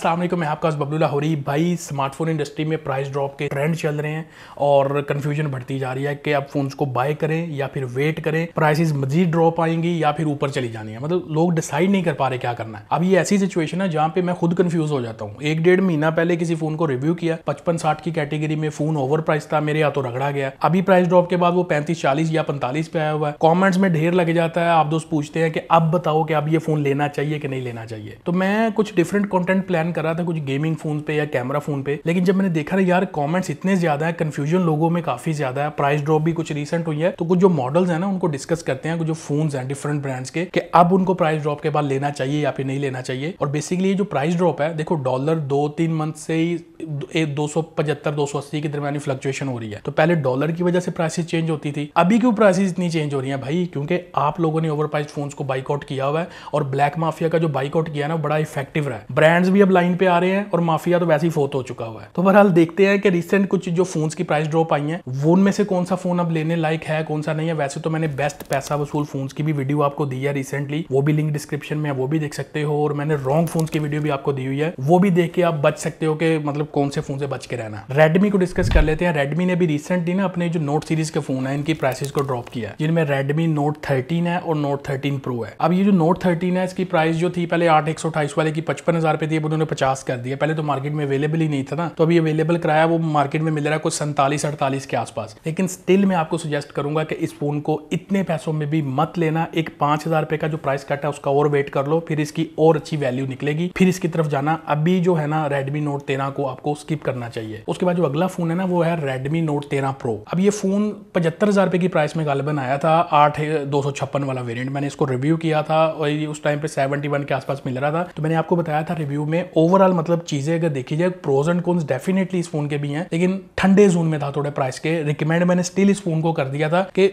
अस्सलाम वालेकुम मैं आपका बबलूला होरी भाई स्मार्टफोन इंडस्ट्री में प्राइस ड्रॉप के ट्रेंड चल रहे हैं और कन्फ्यूजन बढ़ती जा रही है कि आप फोन्स को बाय करें या फिर वेट करें प्राइसेस मजीद ड्रॉप आएंगी या फिर ऊपर चली जानी है मतलब लोग डिसाइड नहीं कर पा रहे क्या करना है अब ये ऐसी सिचुएशन है जहाँ पे मैं खुद कन्फ्यूज हो जाता हूँ एक डेढ़ महीना पहले किसी फोन को रिव्यू किया पचपन साठ की कैटेगरी में फोन ओवर प्राइस था मेरे हाथों रगड़ा गया अभी प्राइस ड्रॉप के बाद वो पैंतीस चालीस या पैंतालीस पे आया हुआ है कॉमेंट्स में ढेर लग जाता है आप दोस्त पूछते हैं कि अब बताओ कि अब ये फोन लेना चाहिए कि नहीं लेना चाहिए तो मैं कुछ डिफरेंट कॉन्टेंट प्लान प्लान कर रहा था कुछ गेमिंग फोन पे या कैमरा फोन पे लेकिन जब मैंने देखा यार कमेंट्स इतने ज्यादा है कंफ्यूजन लोगों में काफी ज्यादा है प्राइस ड्रॉप भी कुछ रिसेंट हुई है तो कुछ जो मॉडल्स है ना उनको डिस्कस करते हैं जो फोन है डिफरेंट ब्रांड्स के कि अब उनको प्राइस ड्रॉप के बाद लेना चाहिए या फिर नहीं लेना चाहिए और बेसिकली जो प्राइस ड्रॉप है देखो डॉलर दो तीन मंथ से ही दो सौ पचहत्तर दो सौ अस्सी के दरमियान फ्लक्चुएशन हो रही है तो पहले डॉलर की वजह से प्राइसेस चेंज होती थी अभी क्यों प्राइसेस इतनी चेंज हो रही है भाई क्योंकि आप लोगों ने ओवर प्राइस फोन को बाइकआउट किया हुआ है और ब्लैक माफिया का जो बाइकआउट किया ना बड़ा इफेक्टिव रहा है ब्रांड्स भी अब लाइन पे आ रहे हैं और माफिया तो वैसे ही फोत हो चुका हुआ है तो बहरहाल देखते हैं कि रिसेंट कुछ जो फोन्स की प्राइस ड्रॉप आई है वो उनमें से कौन सा फोन अब लेने लायक है कौन सा नहीं है वैसे तो मैंने बेस्ट पैसा वसूल फोन की भी वीडियो आपको दी है रिसेंटली वो भी लिंक डिस्क्रिप्शन में वो भी देख सकते हो और मैंने रॉन्ग फोन की वीडियो भी आपको दी हुई है वो भी देख के आप बच सकते हो कि मतलब कौन से फोन से बच के रहना रेडमी को डिस्कस कर लेते हैं रेडमी ने भी रिसेंटली ना अपने जो नोट सीरीज के फोन है इनकी प्राइसेस को ड्रॉप किया है जिनमें रेडमी नोट थर्टीन है और नोट थर्टीन प्रो है अब ये जो नोट थर्टीन है इसकी प्राइस जो थी पहले आठ एक सौ अट्ठाईस वाले की पचपन हजार पे थी उन्होंने पचास कर दिया पहले तो मार्केट में अवेलेबल ही नहीं था ना तो अभी अवेलेबल कराया वो मार्केट में मिल रहा है कुछ सैंतालीस अड़तालीस के आसपास लेकिन स्टिल मैं आपको सजेस्ट करूंगा कि इस फ़ोन को इतने पैसों में भी मत लेना एक पांच हज़ार रुपए का जो प्राइस कट है उसका और वेट कर लो फिर इसकी और अच्छी वैल्यू निकलेगी फिर इसकी तरफ जाना अभी जो है ना रेडमी नोट तेरह को आपको स्किप करना चाहिए उसके बाद जो अगला फ़ोन है ना वो है रेडमी नोट तेरह प्रो अब ये फ़ोन पचहत्तर हज़ार रुपए की प्राइस में गालबन आया था आठ दो सौ छप्पन वाला वेरियंट मैंने इसको रिव्यू किया था और उस टाइम पे सेवेंटी वन के आसपास मिल रहा था तो मैंने आपको बताया था रिव्यू में ओवरऑल मतलब चीज़ें अगर देखी जाए प्रोज एंड कॉन्स डेफिनेटली इस फोन के भी हैं लेकिन ठंडे जोन में था थोड़े प्राइस के रिकमेंड मैंने स्टिल इस फोन को कर दिया था कि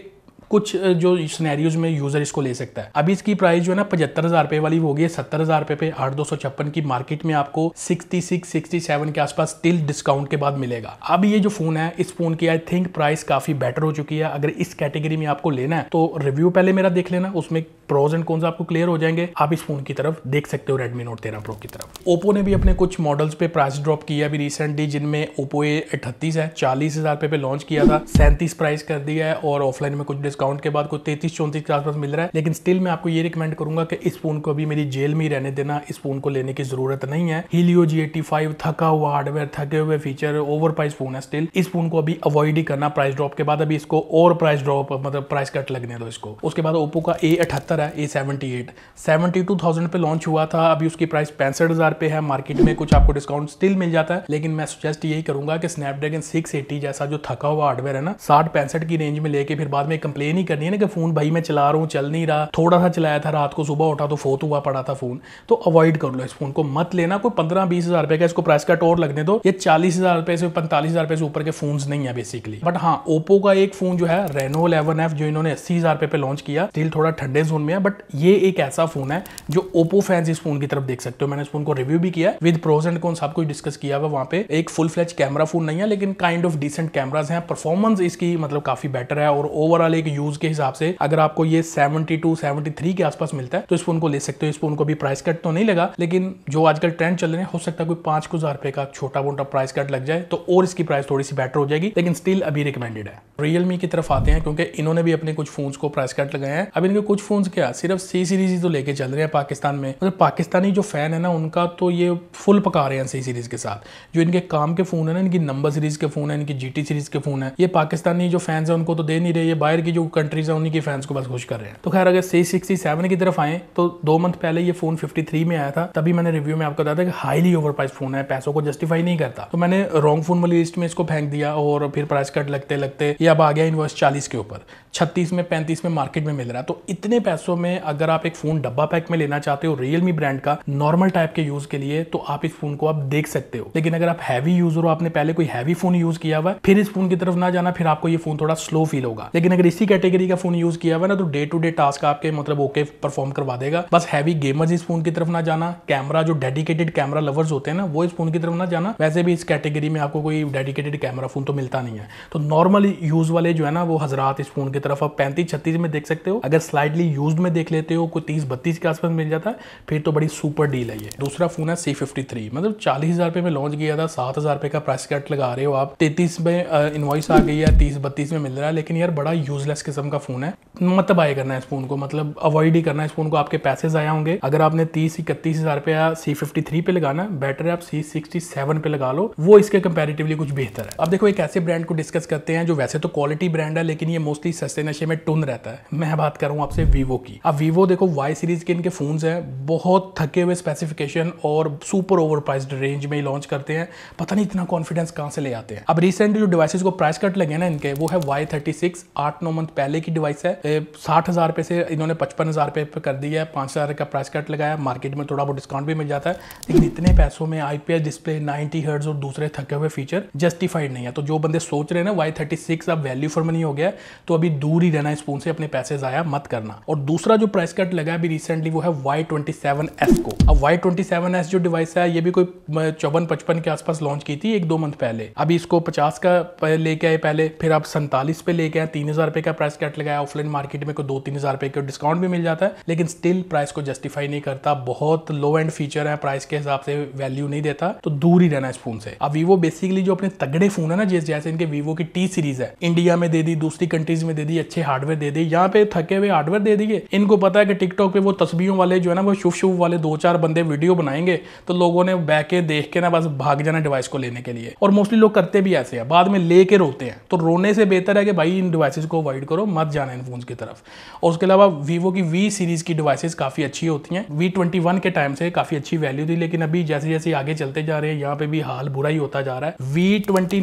कुछ जो स्नैरियोज में यूजर इसको ले सकता है अभी इसकी प्राइस जो है ना पचहत्तर हजार रुपए वाली होगी सत्तर हजार रुपए पे आठ दो सौ छप्पन की मार्केट में आपको सिक्सटी सिक्स सिक्सटी सेवन के आसपास स्टिल डिस्काउंट के बाद मिलेगा अब ये जो फोन है इस फोन की आई थिंक प्राइस काफी बेटर हो चुकी है अगर इस कैटेगरी में आपको लेना है तो रिव्यू पहले मेरा देख लेना उसमें प्रोज एंड कॉन्स आपको क्लियर हो जाएंगे आप इस फोन की तरफ देख सकते हो रेडमी नोट तेरह प्रो की तरफ ओप्पो ने भी अपने कुछ मॉडल्स पे प्राइस ड्रॉप किया अभी रिसेंटली जिनमें ओप्पो ए अठतीस है चालीस हजार पे, पे लॉन्च किया था सैंतीस प्राइस कर दिया है और ऑफलाइन में कुछ डिस्काउंट के बाद कुछ तैतीस चौंतीस के आसपास मिल रहा है लेकिन स्टिल मैं आपको ये रिकमेंड करूंगा कि इस फोन को अभी मेरी जेल में ही रहने देना इस फोन को लेने की जरूरत नहीं है हीलियो जी एटी फाइव थका हुआ हार्डवेयर थके हुए फीचर ओवर प्राइस फोन है स्टिल इस फोन को अभी अवॉइड ही करना प्राइस ड्रॉप के बाद अभी इसको और प्राइस ड्रॉप मतलब प्राइस कट लगने दो इसको उसके बाद ओप्पो का ए अठहत्तर प्रोसेसर है A seventy eight seventy two thousand पे लॉन्च हुआ था अभी उसकी प्राइस पैंसठ हज़ार पे है मार्केट में कुछ आपको डिस्काउंट स्टिल मिल जाता है लेकिन मैं सजेस्ट यही करूंगा कि स्नैपड्रैगन सिक्स एटी जैसा जो थका हुआ हार्डवेयर है ना साठ पैंसठ की रेंज में लेके फिर बाद में कंप्लेन ही करनी है ना कि फ़ोन भाई मैं चला रहा हूँ चल नहीं रहा थोड़ा सा चलाया था रात को सुबह उठा तो फोत हुआ पड़ा था फ़ोन तो अवॉइड कर लो इस फोन को मत लेना कोई पंद्रह बीस हज़ार रुपये का इसको प्राइस का टोर लगने दो ये चालीस हज़ार रुपये से पैंतालीस हज़ार रुपये से ऊपर के फोन नहीं है बेसिकली बट हाँ ओप्पो का एक फोन जो है रेनो इलेवन एफ जो इन्होंने अस्सी हज़ार रुपये पे लॉन्च किया स्टिल थोड़ा ठंडे जोन में है बट ये एक ऐसा फोन है जो ओप्पो फैंस इस फोन की तरफ देख सकते हो मैंने इस फोन को रिव्यू भी किया विद प्रोज एंड कौन सब कुछ डिस्कस किया हुआ वहाँ पे एक फुल फ्लैच कैमरा फोन नहीं है लेकिन काइंड ऑफ डिसेंट कैमराज हैं परफॉर्मेंस इसकी मतलब काफी बेटर है और ओवरऑल एक यूज के हिसाब से अगर आपको ये सेवेंटी टू के आसपास मिलता है तो इस फोन को ले सकते हो इस फोन को भी प्राइस कट तो नहीं लगा लेकिन जो आजकल ट्रेंड चल रहे हैं हो सकता है कोई पांच को हजार रुपए का छोटा मोटा प्राइस कट लग जाए तो और इसकी प्राइस थोड़ी सी बेटर हो जाएगी लेकिन स्टिल अभी रिकमेंडेड है रियलमी की तरफ आते हैं क्योंकि इन्होंने भी अपने कुछ फोन्स को प्राइस कट लगाए हैं अब इनके कुछ फोन्स क्या सिर्फ सी सीरीज ही तो लेके चल रहे हैं पाकिस्तान में मतलब पाकिस्तानी जो फैन है ना उनका तो ये फुल पका रहे हैं सी सीरीज के साथ जो इनके काम के फोन है ना इनकी नंबर सीरीज के फोन है इनकी जीटी सीरीज के फोन है ये पाकिस्तानी जो फैंस है उनको तो दे नहीं रहे ये बाहर की जो कंट्रीज है उन्हीं के फैंस को बस खुश कर रहे हैं तो खैर अगर सी सिक्सटी सेवन की तरफ आए तो दो मंथ पहले ये फोन फिफ्टी में आया था तभी मैंने रिव्यू में आपको बताया था कि हाईली ओवर फोन है पैसों को जस्टिफाई नहीं करता तो मैंने रॉन्ग फोन वाली लिस्ट में इसको फेंक दिया और फिर प्राइस कट लगते लगते ये अब आ गया इन्वर्स चालीस के ऊपर छत्तीस में पैंतीस में मार्केट में मिल रहा है तो इतने पैसों सौ में अगर आप एक फ़ोन डब्बा पैक में लेना चाहते हो रियलमी ब्रांड का नॉर्मल टाइप के यूज़ के लिए तो आप इस फ़ोन को आप देख सकते हो लेकिन अगर आप हैवी यूज़र हो आपने पहले कोई हैवी फ़ोन यूज़ किया हुआ है फिर इस फ़ोन की तरफ ना जाना फिर आपको ये फ़ोन थोड़ा स्लो फील होगा लेकिन अगर इसी कैटेगरी का फ़ोन यूज़ किया हुआ ना तो डे टू डे टास्क आपके मतलब ओके परफॉर्म करवा देगा बस हैवी गेमर्स इस फ़ोन की तरफ ना जाना कैमरा जो डेडिकेटेड कैमरा लवर्स होते हैं ना वो इस फ़ोन की तरफ ना जाना वैसे भी इस कैटेगरी में आपको कोई डेडिकेटेड कैमरा फ़ोन तो मिलता नहीं है तो नॉर्मल यूज़ वाले जो है ना वो हजरात इस फ़ोन की तरफ आप पैंतीस छत्तीस में देख सकते हो अगर स्लाइडली यूज यूज्ड में देख लेते हो कोई तीस बत्तीस के आसपास मिल जाता है फिर तो बड़ी सुपर डील है ये दूसरा फोन है सी फिफ्टी थ्री मतलब चालीस हज़ार रुपये में लॉन्च किया था सात हज़ार रुपये का प्राइस कट लगा रहे हो आप तैतीस में इन्वाइस आ गई है तीस बत्तीस में मिल रहा है लेकिन यार बड़ा यूजलेस किस्म का फोन है मत बाय करना है इस फोन को मतलब अवॉइड ही करना है इस फोन को आपके पैसे आया होंगे अगर आपने तीस इकतीस हज़ार रुपया सी फिफ्टी थ्री पे लगाना बेटर है आप सी सिक्सटी सेवन पे लगा लो वो इसके कंपेरेटिवली कुछ बेहतर है अब देखो एक ऐसे ब्रांड को डिस्कस करते हैं जो वैसे तो क्वालिटी ब्रांड है लेकिन ये मोस्टली सस्ते नशे में टून रहता है मैं बात करूं आपसे वीवो की अब वीवो देखो वाई सीरीज के इनके फोन हैं बहुत थके हुए स्पेसिफिकेशन और सुपर ओवर प्राइस रेंज में लॉन्च करते हैं पता नहीं इतना कॉन्फिडेंस कहाँ से ले आते हैं अब रिसेंटली जो डिवाइसेज को प्राइस कट लगे ना इनके वो है वाई थर्टी सिक्स आठ नौ मंथ पहले की डिवाइस है साठ हज़ार रुपये से इन्होंने पचपन हज़ार रुपये पर कर दिया है पाँच हज़ार का प्राइस कट लगाया मार्केट में थोड़ा बहुत डिस्काउंट भी मिल जाता है लेकिन इतने पैसों में आईपीएस डिस्प्ले नाइनटी हर्ट्स और दूसरे थके हुए फीचर जस्टिफाइड नहीं है तो जो बंदे सोच रहे हैं ना वाई थर्टी सिक्स अब वैल्यू फॉर मनी हो गया तो अभी दूर ही रहना इस फोन से अपने पैसे ज़ाया मत करना और दूसरा जो प्राइस कट लगा अभी रिसेंटली वो है वाई ट्वेंटी सेवन एस को अब वाई ट्वेंटी सेवन एस जो डिवाइस है ये भी कोई चौवन पचपन के आसपास लॉन्च की थी एक दो मंथ पहले अभी इसको पचास का लेके आए पहले फिर आप सैंतालीस पे लेके आए तीन हजार रुपए का प्राइस कट लगाया ऑफलाइन मार्केट में कोई दो तीन हजार रुपए का डिस्काउंट भी मिल जाता है लेकिन स्टिल प्राइस को जस्टिफाई नहीं करता बहुत लो एंड फीचर है प्राइस के हिसाब से वैल्यू नहीं देता तो दूर ही रहना इस फोन से अब वीवो बेसिकली जो अपने तगड़े फोन है ना जिस जैसे इनके वीवो की टी सीरीज है इंडिया में दे दी दूसरी कंट्रीज में दे दी अच्छे हार्डवेयर दे दी यहाँ पे थके हुए हार्डवेयर दे दिए लिए इनको पता है कि टिकटॉक पे वो तस्वीरों वाले जो है ना वो शुभ शुभ वाले दो चार बंदे वीडियो बनाएंगे तो लोगों ने बह के देख के ना बस भाग जाना डिवाइस को लेने के लिए और मोस्टली लोग करते भी ऐसे हैं बाद में लेके रोते हैं तो रोने से बेहतर है कि भाई इन डिवाइसेस को अवॉइड करो मत जाना इन फोन की तरफ और उसके अलावा वीवो की वी सीरीज की डिवाइसेस काफ़ी अच्छी होती हैं वी ट्वेंटी के टाइम से काफ़ी अच्छी वैल्यू थी लेकिन अभी जैसे जैसे आगे चलते जा रहे हैं यहाँ पे भी हाल बुरा ही होता जा रहा है वी ट्वेंटी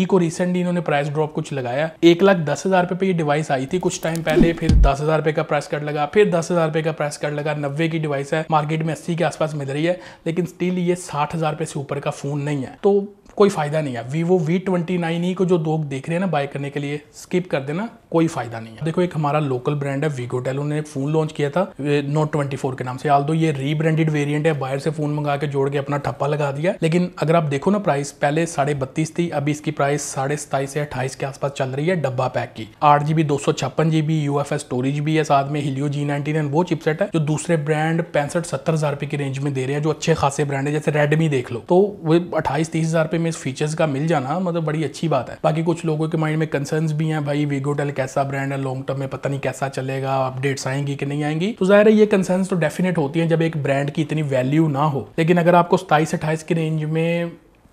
e को रिसेंटली इन्होंने प्राइस ड्रॉप कुछ लगाया एक लाख दस हज़ार रुपये पे ये डिवाइस आई थी कुछ टाइम पहले फिर दस हज़ार रुपये का प्राइस कट लगा फिर दस हज़ार रुपये का प्राइस कट लगा नब्बे की डिवाइस है मार्केट में अस्सी के आसपास मिल रही है लेकिन स्टिल ये साठ हज़ार रुपये से ऊपर का फ़ोन नहीं है तो कोई फ़ायदा नहीं है Vivo V twenty nine E को जो लोग देख रहे हैं ना बाय करने के लिए स्किप कर देना कोई फ़ायदा नहीं है देखो एक हमारा लोकल ब्रांड है वीगो टेल उन्होंने एक फ़ोन लॉन्च किया था नोट ट्वेंटी फोर के नाम से आल ये रीब्रांडेड वेरियंट है बाहर से फ़ोन मंगा के जोड़ के अपना ठप्पा लगा दिया लेकिन अगर आप देखो ना प्राइस पहले साढ़े बत्तीस थी अभी इसकी प्राइस साढ़े सताईस या अट्ठाईस के आसपास चल रही है डब्बा पैक की आठ जीबी दो सौ छप्पन GB U F S storage भी है साथ में हिलियो जी नाइनटी नाइन वो चिपसेट है जो दूसरे ब्रांड पैंसठ सत्तर हजार रुपए की रेंज में दे रहे हैं जो अच्छे खासे ब्रांड है जैसे रेडमी देख लो तो वो अट्ठाईस तीस हजार रुपए में इस फीचर्स का मिल जाना मतलब बड़ी अच्छी बात है बाकी कुछ लोगों के माइंड में कंसर्न्स भी हैं भाई वीगोटेल कैसा ब्रांड है लॉन्ग टर्म में पता नहीं कैसा चलेगा अपडेट्स आएंगी कि नहीं आएंगी तो जाहिर है ये कंसर्न्स तो डेफिनेट होती है जब एक ब्रांड की इतनी वैल्यू ना हो लेकिन अगर आपको सताइस अट्ठाईस की रेंज में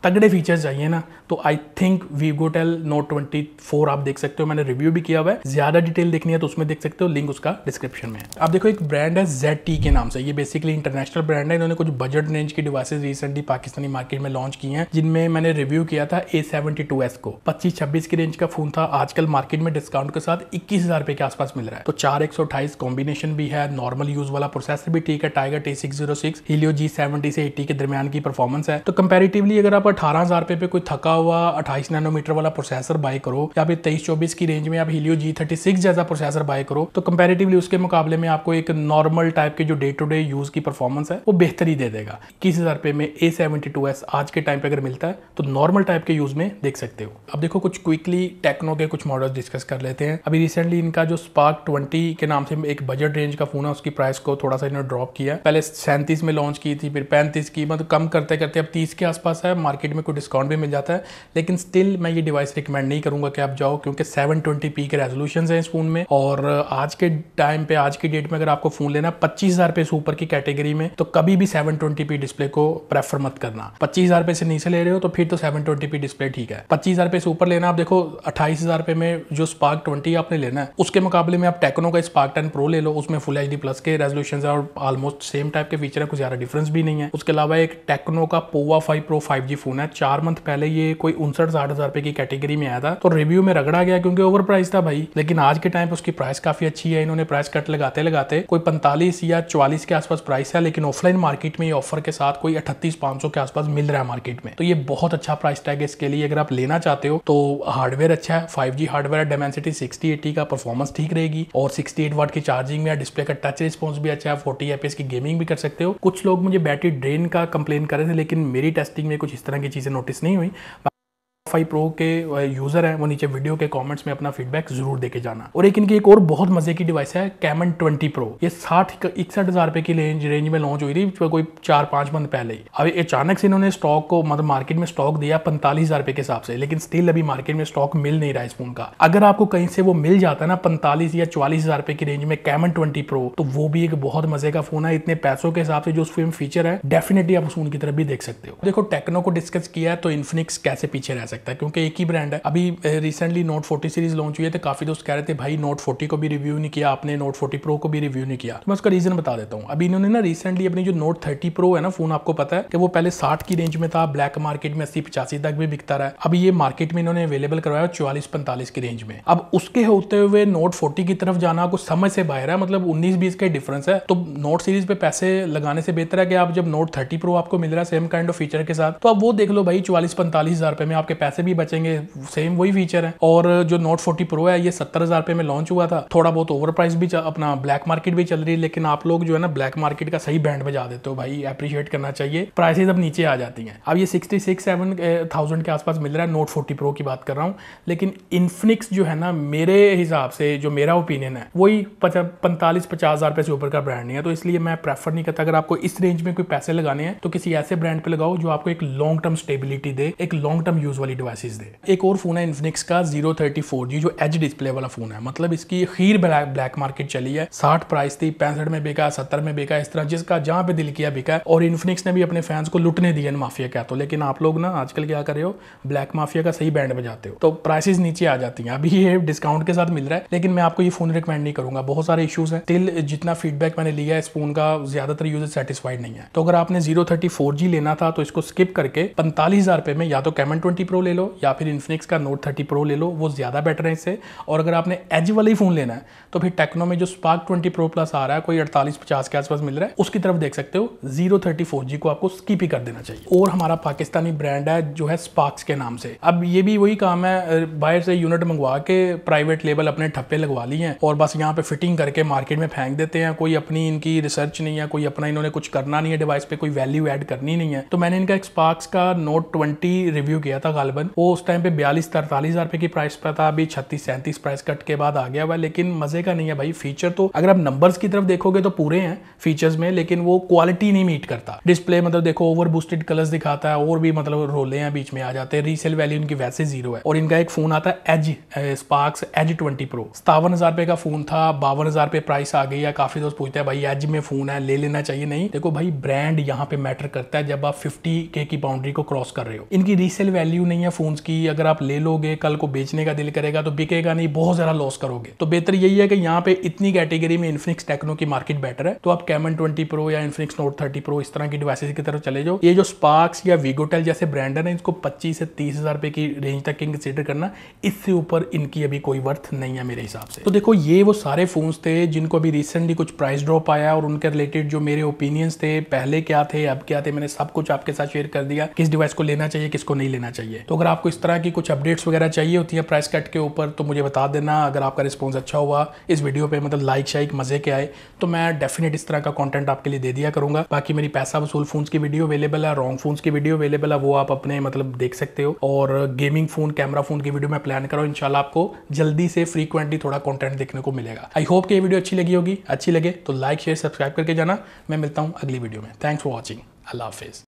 तगड़े फीचर्स चाहिए ना तो I think Vivo Tel note twenty four आप देख सकते हो मैंने रिव्यू भी किया हुआ है ज्यादा डिटेल देखनी है तो उसमें देख सकते हो लिंक उसका डिस्क्रिप्शन में है आप देखो एक ब्रांड है जेड टी के नाम से ये बेसिकली इंटरनेशनल ब्रांड है इन्होंने कुछ बजट रेंज की डिवाइसेज रिसेंटली पाकिस्तानी मार्केट में लॉन्च की है जिनमें मैंने रिव्यू किया था ए सेवेंटी टू एस को पच्चीस छब्बीस की रेंज का फोन था आजकल मार्केट में डिस्काउंट के साथ इक्कीस हजार रुपए के आसपास मिल रहा है तो चार एक सौ अट्ठाईस कॉम्बिनेशन भी है नॉर्मल यूज वाला प्रोसेसर भी ठीक है Tiger T six zero six Helio G seventy से एट्टी के दरमियान की परफॉर्मेंस है तो कंपेरेटिवली अगर आप अठारह हज़ार रुपए पे कोई थका हुआ अट्ठाईस नैनोमीटर वाला प्रोसेसर बाय करो या फिर तेईस चौबीस की रेंज में आप हिलियो जी थर्टी सिक्स जैसा प्रोसेसर बाय करो तो कंपेरेटिवली उसके मुकाबले में आपको एक नॉर्मल टाइप के जो डे टू डे यूज़ की परफॉर्मेंस है वो बेहतर दे देगा इक्कीस हज़ार रुपए में ए सेवेंटी टू एस आज के टाइम पे अगर मिलता है तो नॉर्मल टाइप के यूज़ में देख सकते हो अब देखो कुछ क्विकली टेक्नो के कुछ मॉडल डिस्कस कर लेते हैं अभी रिसेंटली इनका जो स्पार्क ट्वेंटी के नाम से एक बजट रेंज का फोन है उसकी प्राइस को थोड़ा सा इन्होंने ड्रॉप किया पहले सैंतीस में लॉन्च की थी फिर पैंतीस की मतलब कम करते करते अब तीस के आसपास है मार्केट मार्केट में कोई डिस्काउंट भी मिल जाता है लेकिन स्टिल मैं ये डिवाइस रिकमेंड नहीं करूँगा कि आप जाओ क्योंकि सेवन ट्वेंटी पी के रेजोलूशन हैं इस फोन में और आज के टाइम पे आज की डेट में अगर आपको फोन लेना है पच्चीस हजार से ऊपर की कैटेगरी में तो कभी भी सेवन ट्वेंटी पी डिस्प्ले को प्रेफर मत करना पच्चीस हजार से नीचे ले रहे हो तो फिर तो सेवन ट्वेंटी पी डिस्प्ले ठीक है पच्चीस हजार से ऊपर लेना आप देखो अट्ठाईस हजार में जो स्पार्क ट्वेंटी आपने लेना है उसके मुकाबले में आप टेक्नो का स्पार्क टेन प्रो ले लो उसमें फुल एच प्लस के रेजोलूशन है और ऑलमोस्ट सेम टाइप के फीचर है कुछ ज्यादा डिफरेंस भी नहीं है उसके अलावा एक टेक्नो का Pova five pro five phone phone है चार मंथ पहले ये कोई उनसठ साठ हज़ार की कैटेगरी में आया था तो रिव्यू में रगड़ा गया क्योंकि ओवर प्राइस था भाई लेकिन आज के टाइम पर उसकी प्राइस काफ़ी अच्छी है इन्होंने प्राइस कट लगाते लगाते कोई पैंतालीस या चौवालीस के आसपास प्राइस है लेकिन ऑफलाइन मार्केट में ये ऑफर के साथ कोई अठतीस पांच के आसपास मिल रहा है मार्केट में तो ये बहुत अच्छा प्राइस टैग है इसके लिए अगर आप लेना चाहते हो तो हार्डवेयर अच्छा है फाइव हार्डवेयर है डेमेंसिटी सिक्सटी एटी का परफॉर्मेंस ठीक रहेगी और सिक्सटी एट वाट की चार्जिंग में डिस्प्ले का टच रिस्पॉन्स भी अच्छा है फोर्टी एपीएस की गेमिंग भी कर सकते हो कुछ लोग मुझे बैटरी ड्रेन का कंप्लेन कर रहे थे लेकिन मेरी टेस्टिंग में कुछ इस तरह तरह की चीज़ें नोटिस नहीं हुई फाइव प्रो के यूज़र हैं वो नीचे वीडियो के कमेंट्स में अपना फीडबैक जरूर देके जाना और एक इनकी एक और बहुत मजे की डिवाइस है कैमन ट्वेंटी प्रो ये साठ इकसठ हज़ार रुपए की रेंज रेंज में लॉन्च हुई थी कोई चार पांच मंथ पहले ही अभी अचानक से इन्होंने स्टॉक को मतलब मार्केट में स्टॉक दिया पैंतालीस हज़ार रुपए के हिसाब से लेकिन स्टिल अभी मार्केट में स्टॉक मिल नहीं रहा है इस फोन का अगर आपको कहीं से वो मिल जाता है ना पैंतालीस या चालीस हज़ार रुपए की रेंज में कैमन ट्वेंटी प्रो तो वो भी एक बहुत मजे का फोन है इतने पैसों के हिसाब से जो उसमें फीचर है डेफिनेटली आप उस फोन की तरफ भी देख सकते हो देखो टेक्नो को डिस्कस किया है तो इन्फिनिक्स कैसे पीछे रह सकते सकता है क्योंकि एक ही ब्रांड है अभी recently note forty series launch हुई है तो काफी दोस्त कह रहे थे भाई नोट फोर्टी को भी रिव्यू नहीं किया आपने नोट फोर्टी प्रो को भी रिव्यू नहीं किया तो मैं उसका रीजन बता देता हूँ अभी इन्होंने ना रिसेंटली अपनी जो नोट थर्टी प्रो है ना फोन आपको पता है कि वो पहले साठ की रेंज में था ब्लैक मार्केट में अस्सी पचासी तक भी बिकता रहा है अभी ये मार्केट में इन्होंने अवेलेबल करवाया चौवालीस पैंतालीस की रेंज में अब उसके होते हुए नोट फोर्टी की तरफ जाना कुछ समय से बाहर है मतलब उन्नीस बीस का डिफरेंस है तो नोट सीरीज पे पैसे लगाने से बेहतर है कि आप जब नोट थर्टी प्रो आपको मिल रहा है सेम काइंड ऑफ फीचर के साथ तो आप वो देख लो भाई चौवालीस पैंतालीस हजार रुपए में आपके पैसे पैसे भी बचेंगे सेम वही फीचर है और जो नोट फोर्टी प्रो है ये सत्तर हज़ार में लॉन्च हुआ था थोड़ा बहुत ओवर प्राइस भी अपना ब्लैक मार्केट भी चल रही है लेकिन आप लोग जो है ना ब्लैक मार्केट का सही ब्रांड बजा देते हो भाई अप्रिशिएट करना चाहिए प्राइसेज अब नीचे आ जाती है अब ये सिक्सटी सिक्स सेवन थाउजेंड के आसपास मिल रहा है नोट फोर्टी प्रो की बात कर रहा हूँ लेकिन इन्फिनिक्स जो है ना मेरे हिसाब से जो मेरा ओपिनियन है वही पैंतालीस पचास हज़ार से ऊपर का ब्रांड नहीं है तो इसलिए मैं प्रेफर नहीं करता अगर आपको इस रेंज में कोई पैसे लगाने हैं तो किसी ऐसे ब्रांड पे लगाओ जो आपको एक लॉन्ग टर्म स्टेबिलिटी दे एक लॉन्ग टर्म यूज वाली डिवाइसेस दे एक और फ़ोन है इन्फिनिक्स का जीरो थर्टी फोर जी जो एच डिस्प्ले वाला फ़ोन है मतलब इसकी खीर ब्लैक ब्लैक मार्केट चली है साठ प्राइस थी पैंसठ में बिका सत्तर में बिका इस तरह जिसका जहां पे दिल किया बिका और इन्फिनिक्स ने भी अपने फैंस को लुटने दिए माफिया क्या तो लेकिन आप लोग ना आजकल क्या कर रहे हो ब्लैक माफिया का सही बैंड बजाते हो तो प्राइसेस नीचे आ जाती है अभी ये डिस्काउंट के साथ मिल रहा है लेकिन मैं आपको ये फोन रिकमेंड नहीं करूंगा बहुत सारे इशूज है टिल जितना फीडबैक मैंने लिया है इस फोन का ज्यादातर यूजर सेटिस्फाइड नहीं है तो अगर आपने जीरो थर्टी फोर जी लेना था तो इसको स्किप करके पैंतालीस हजार रुपए में या तो कैमन ट्वेंटी प्रो ले लो या फिर इन्फिनिक्स का नोट थर्टी प्रो ले लो वो ज़्यादा बेटर है इससे और अगर आपने एज वाला ही फ़ोन लेना है तो फिर टेक्नो में जो स्पार्क ट्वेंटी प्रो प्लस आ रहा है कोई अड़तालीस पचास के आसपास मिल रहा है उसकी तरफ देख सकते हो जीरो थर्टी फोर जी को आपको स्कीप ही कर देना चाहिए और हमारा पाकिस्तानी ब्रांड है जो है स्पार्क्स के नाम से अब ये भी वही काम है बाहर से यूनिट मंगवा के प्राइवेट लेवल अपने ठप्पे लगवा लिए हैं और बस यहाँ पर फिटिंग करके मार्केट में फेंक देते हैं कोई अपनी इनकी रिसर्च नहीं है कोई अपना इन्होंने कुछ करना नहीं है डिवाइस पर कोई वैल्यू एड करनी नहीं है तो मैंने इनका एक स्पार्क्स का नोट ट्वेंटी रिव्यू किया था गाल गालबन वो उस टाइम पे बयालीस तरतालीस हजार की प्राइस पर था अभी छत्तीस सैंतीस प्राइस कट के बाद आ गया हुआ लेकिन मजे का नहीं है भाई फीचर तो अगर आप नंबर्स की तरफ देखोगे तो पूरे हैं फीचर्स में लेकिन वो क्वालिटी नहीं मीट करता डिस्प्ले मतलब देखो ओवर बूस्टेड कलर्स दिखाता है और भी मतलब रोले हैं बीच में आ जाते हैं रीसेल वैल्यू इनकी वैसे जीरो है और इनका एक फोन आता है एज स्पार्क्स एज ट्वेंटी प्रो सतावन हजार का फोन था बावन हजार प्राइस आ गई है काफी दोस्त पूछते हैं भाई एज में फोन है ले लेना चाहिए नहीं देखो भाई ब्रांड यहाँ पे मैटर करता है जब आप फिफ्टी के की बाउंड्री को क्रॉस कर रहे हो इनकी रीसेल वैल्यू नहीं नहीं है फ़ोन्स की अगर आप ले लोगे कल को बेचने का दिल करेगा तो बिकेगा नहीं बहुत ज़्यादा लॉस करोगे तो बेहतर यही है कि यहाँ पे इतनी कैटेगरी में इन्फिनिक्स टेक्नो की मार्केट बेटर है तो आप कैमन ट्वेंटी प्रो या इन्फिनिक्स नोट थर्टी प्रो इस तरह की डिवाइसेज की तरफ चले जाओ ये जो स्पार्क्स या वीगोटेल जैसे ब्रांड है इसको पच्चीस से तीस हज़ार रुपए की रेंज तक कंसिडर करना इससे ऊपर इनकी अभी कोई वर्थ नहीं है मेरे हिसाब से तो देखो ये वो सारे फ़ोन्स थे जिनको अभी रिसेंटली कुछ प्राइस ड्रॉप आया और उनके रिलेटेड जो मेरे ओपिनियंस थे पहले क्या थे अब क्या थे मैंने सब कुछ आपके साथ शेयर कर दिया किस डिवाइस को लेना चाहिए किसको नहीं लेना चाहिए तो तो अगर आपको इस तरह की कुछ अपडेट्स वगैरह चाहिए होती हैं प्राइस कट के ऊपर तो मुझे बता देना अगर आपका रिस्पॉन्स अच्छा हुआ इस वीडियो पर मतलब लाइक शाइक मज़े के आए तो मैं डेफिनेट इस तरह का कॉन्टेंट आपके लिए दे दिया करूँगा बाकी मेरी पैसा वसूल फ़ोन की वीडियो अवेलेबल है रॉन्ग फ़ोन की वीडियो अवेलेबल है वो आप अपने मतलब देख सकते हो और गेमिंग फ़ोन कैमरा फ़ोन की वीडियो मैं प्लान करा इनशाला आपको जल्दी से फ्रीक्वेंटली थोड़ा कंटेंट देखने को मिलेगा आई होप कि ये वीडियो अच्छी लगी होगी अच्छी लगे तो लाइक शेयर सब्सक्राइब करके जाना मैं मिलता हूँ अगली वीडियो में थैंक्स फॉर वॉचिंग अल्लाह हाफिज़